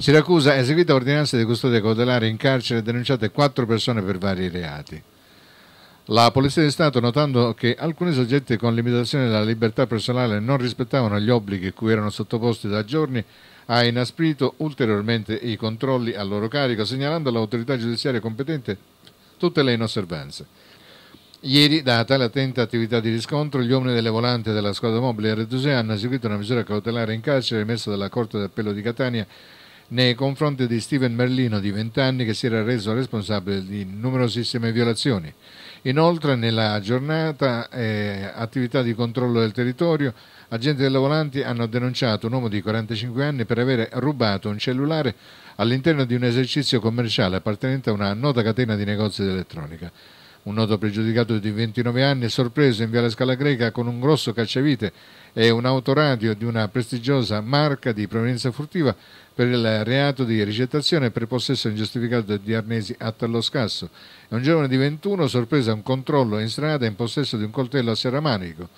Siracusa ha eseguito ordinanze di custodia cautelare in carcere e denunciate quattro persone per vari reati. La Polizia di Stato, notando che alcuni soggetti con limitazione della libertà personale non rispettavano gli obblighi cui erano sottoposti da giorni, ha inasprito ulteriormente i controlli a loro carico, segnalando all'autorità giudiziaria competente tutte le inosservanze. Ieri, data l'atenta attività di riscontro, gli uomini delle volante della squadra mobile a Retusea hanno eseguito una misura cautelare in carcere emessa dalla Corte d'Appello di Catania nei confronti di Steven Merlino di 20 anni che si era reso responsabile di numerosissime violazioni. Inoltre nella giornata eh, attività di controllo del territorio agenti della Volanti hanno denunciato un uomo di 45 anni per aver rubato un cellulare all'interno di un esercizio commerciale appartenente a una nota catena di negozi di elettronica un noto pregiudicato di 29 anni è sorpreso in Viale Scala Greca con un grosso cacciavite e un autoradio di una prestigiosa marca di provenienza furtiva per il reato di ricettazione e per possesso ingiustificato di arnesi atto allo scasso. È un giovane di 21 sorpreso a un controllo in strada in possesso di un coltello a serra manico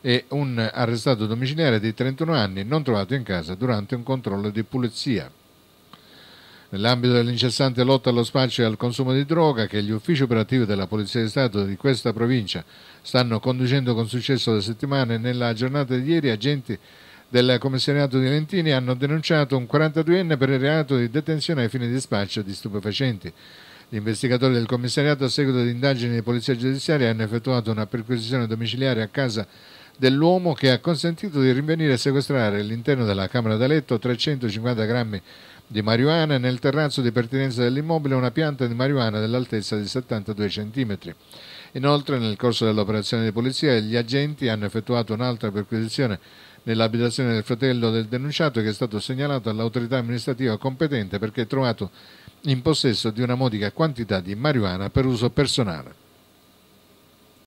e un arrestato domiciliare di 31 anni non trovato in casa durante un controllo di pulizia. Nell'ambito dell'incessante lotta allo spaccio e al consumo di droga che gli uffici operativi della Polizia di Stato di questa provincia stanno conducendo con successo da settimane, nella giornata di ieri agenti del commissariato di Lentini hanno denunciato un 42enne per il reato di detenzione ai fini di spaccio di stupefacenti. Gli investigatori del commissariato a seguito di indagini di polizia giudiziaria hanno effettuato una perquisizione domiciliare a casa dell'uomo che ha consentito di rinvenire e sequestrare all'interno della camera da letto 350 grammi di marijuana e nel terrazzo di pertinenza dell'immobile una pianta di marijuana dell'altezza di 72 cm. Inoltre, nel corso dell'operazione di polizia, gli agenti hanno effettuato un'altra perquisizione nell'abitazione del fratello del denunciato che è stato segnalato all'autorità amministrativa competente perché è trovato in possesso di una modica quantità di marijuana per uso personale.